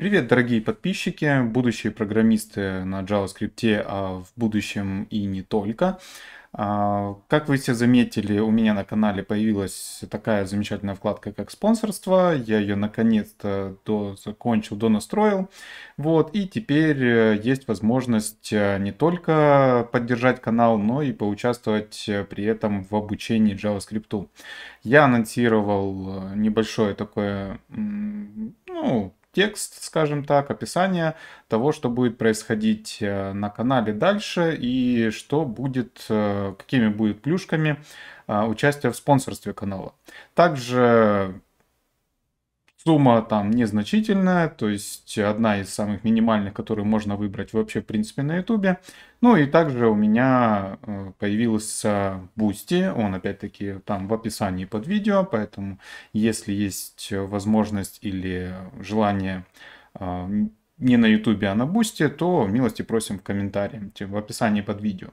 Привет, дорогие подписчики, будущие программисты на JavaScript, а в будущем и не только. А, как вы все заметили, у меня на канале появилась такая замечательная вкладка, как спонсорство. Я ее наконец-то до, закончил, донастроил. Вот, и теперь э, есть возможность э, не только поддержать канал, но и поучаствовать э, при этом в обучении JavaScript. Я анонсировал небольшое такое ну, текст, скажем так, описание того, что будет происходить э, на канале дальше и что будет, э, какими будут плюшками э, участие в спонсорстве канала. Также Сумма там незначительная, то есть одна из самых минимальных, которую можно выбрать вообще в принципе на ютубе. Ну и также у меня э, появился Бусти, он опять-таки там в описании под видео, поэтому если есть возможность или желание э, не на ютубе, а на бусте, то милости просим в комментариях, в описании под видео.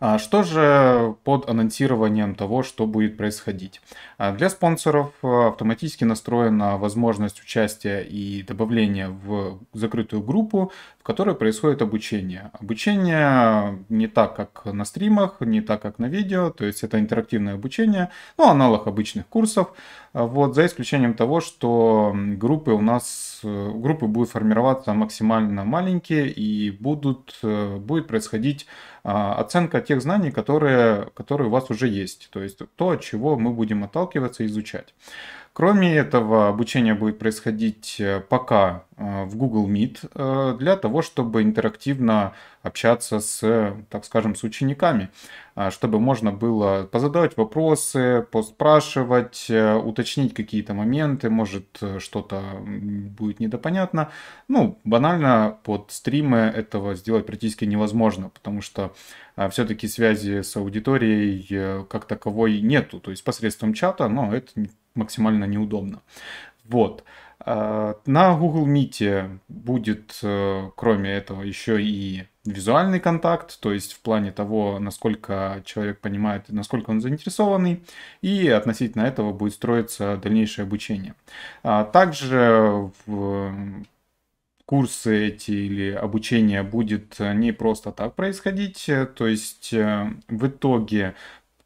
А, что же под анонсированием того, что будет происходить? А, для спонсоров э, автоматически настроена возможность участия и добавления в закрытую группу, в которой происходит обучение. Обучение не так, как на стримах, не так, как на видео, то есть это интерактивное обучение, ну, аналог обычных курсов. А вот, за исключением того, что группы у нас, э, группы будут формироваться максимально маленькие и будут, э, будет происходить а, оценка тех знаний, которые, которые у вас уже есть. То есть то, от чего мы будем отталкиваться и изучать. Кроме этого, обучение будет происходить э, пока э, в Google Meet э, для того, чтобы интерактивно общаться с, так скажем, с учениками, а, чтобы можно было позадавать вопросы, поспрашивать, уточнить какие-то моменты, может что-то будет недопонятно. Ну, банально под стримы этого сделать практически невозможно, потому что а, все-таки связи с аудиторией как таковой нету, то есть посредством чата, но это максимально неудобно. Вот. Э, на Google Meet будет, э, кроме этого, еще и визуальный контакт, то есть в плане того, насколько человек понимает, насколько он заинтересованный, и относительно этого будет строиться дальнейшее обучение. А также в курсы эти или обучение будет не просто так происходить, то есть э, в итоге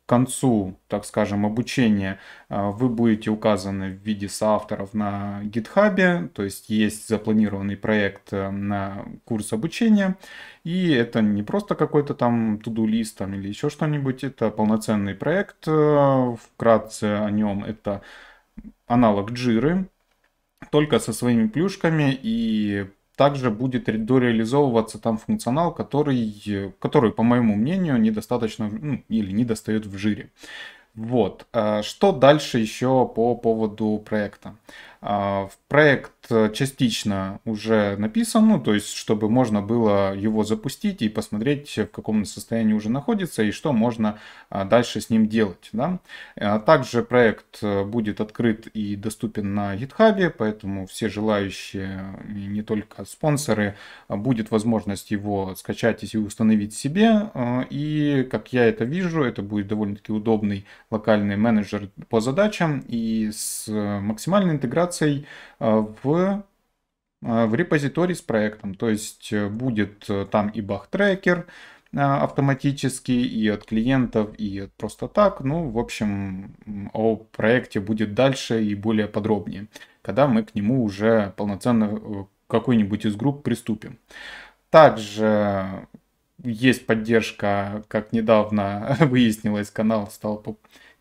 к концу, так скажем, обучения э, вы будете указаны в виде соавторов на GitHub, то есть есть запланированный проект э, на курс обучения, и это не просто какой-то там туду-лист там, или еще что-нибудь, это полноценный проект, э, вкратце о нем это аналог Jira, только со своими плюшками и также будет дореализовываться там функционал, который, который по моему мнению, недостаточно ну, или достает в жире. Вот. Э, что дальше еще по поводу проекта? А, проект э, частично уже написан, ну, то есть, чтобы можно было его запустить и посмотреть, в каком состоянии уже находится и что можно а, дальше с ним делать. Да? А также проект э, будет открыт и доступен на GitHub, поэтому все желающие, не только спонсоры, будет возможность его скачать и установить себе. И, как я это вижу, это будет довольно-таки удобный локальный менеджер по задачам и с э, максимальной интеграцией реализаций э, в э, в репозиторий с проектом. То есть э, будет там и баг трекер автоматически, и от клиентов, и просто так. Ну, в общем, о проекте будет дальше и более подробнее, когда мы к нему уже полноценно какой-нибудь из групп приступим. Также есть поддержка, как недавно выяснилось, канал стал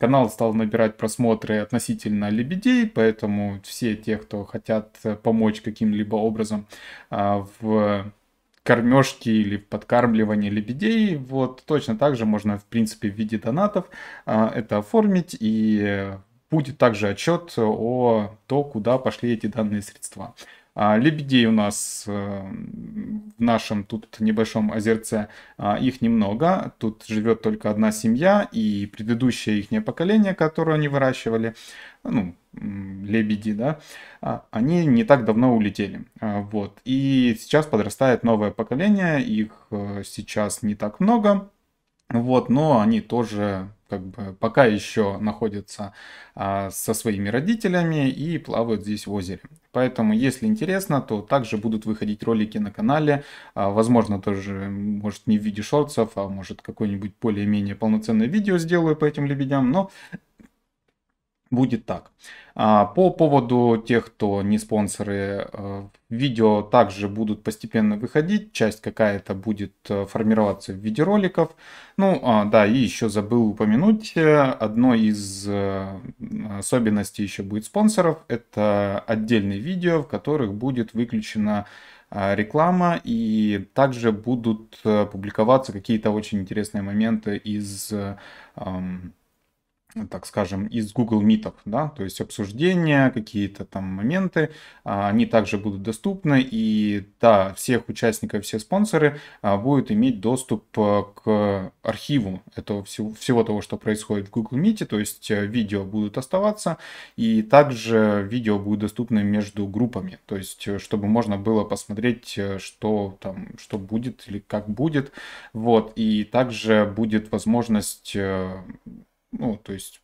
Канал стал набирать просмотры относительно лебедей, поэтому все те, кто хотят э, помочь каким-либо образом а, в кормежки или подкармливание лебедей. Вот точно так же можно, в принципе, в виде донатов а, это оформить и э, будет также отчет о то, куда пошли эти данные средства. А лебедей у нас э, в нашем тут небольшом озерце а, их немного. Тут живет только одна семья и предыдущее их поколение, которое они выращивали, ну, лебеди, да, а, они не так давно улетели. А, вот. И сейчас подрастает новое поколение, их э, сейчас не так много, вот, но они тоже как бы пока еще находится а, со своими родителями и плавают здесь в озере. Поэтому, если интересно, то также будут выходить ролики на канале. А, возможно, тоже, может, не в виде шортсов, а может, какое-нибудь более-менее полноценное видео сделаю по этим лебедям. Но будет так. А, по поводу тех, кто не спонсоры, э, видео также будут постепенно выходить, часть какая-то будет э, формироваться в виде роликов. Ну а, да, и еще забыл упомянуть, э, одно из особенностей еще будет спонсоров, это отдельные видео, в которых будет выключена а, реклама, и также будут публиковаться какие-то очень интересные моменты из так скажем, из Google Meet, да, то есть обсуждения, какие-то там моменты, а, они также будут доступны, и да, всех участников, все спонсоры а, будут иметь доступ э, к архиву этого всего, всего того, что происходит в Google Meet, то есть э, видео будут оставаться, и также видео будет доступно между группами, то есть э, чтобы можно было посмотреть, что там, что будет или как будет, вот, и также будет возможность ну, то есть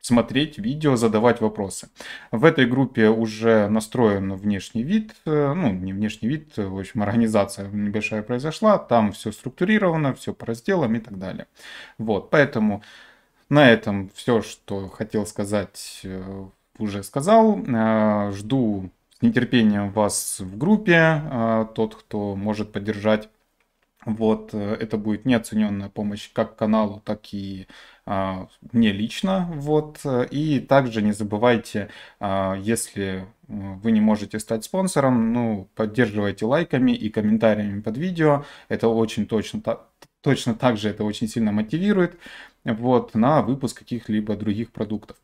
смотреть видео, задавать вопросы. В этой группе уже настроен внешний вид, э, ну не внешний вид, э, в общем организация небольшая произошла, там все структурировано, все по разделам и так далее. Вот, поэтому на этом все, что хотел сказать, э, уже сказал. Жду с нетерпением вас в группе, тот, кто может поддержать вот, э, это будет неоцененная помощь как каналу, так и а, мне лично. Вот. И также не забывайте, а, если э, вы не можете стать спонсором, ну, поддерживайте лайками и комментариями под видео. Это очень точно, точно так же это очень сильно мотивирует вот, на выпуск каких-либо других продуктов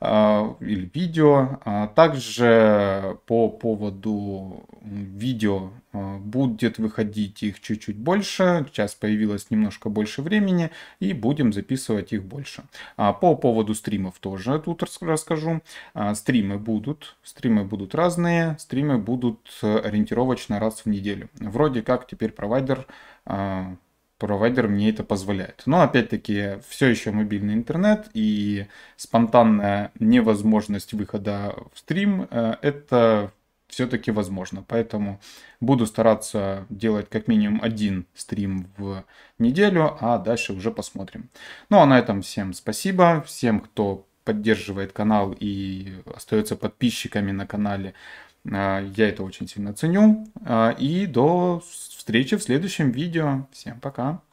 а, или видео. А также по поводу видео а, будет выходить их чуть-чуть больше. Сейчас появилось немножко больше времени и будем записывать их больше. по поводу стримов тоже тут расскажу. стримы будут, стримы будут разные, стримы будут ориентировочно раз в неделю. Вроде как теперь провайдер провайдер мне это позволяет. Но опять-таки все еще мобильный интернет и спонтанная невозможность выхода в стрим э, это все-таки возможно. Поэтому буду стараться делать как минимум один стрим в неделю, а дальше уже посмотрим. Ну а на этом всем спасибо. Всем, кто поддерживает канал и остается подписчиками на канале. А, я это очень сильно ценю. А, и до встречи в следующем видео. Всем пока.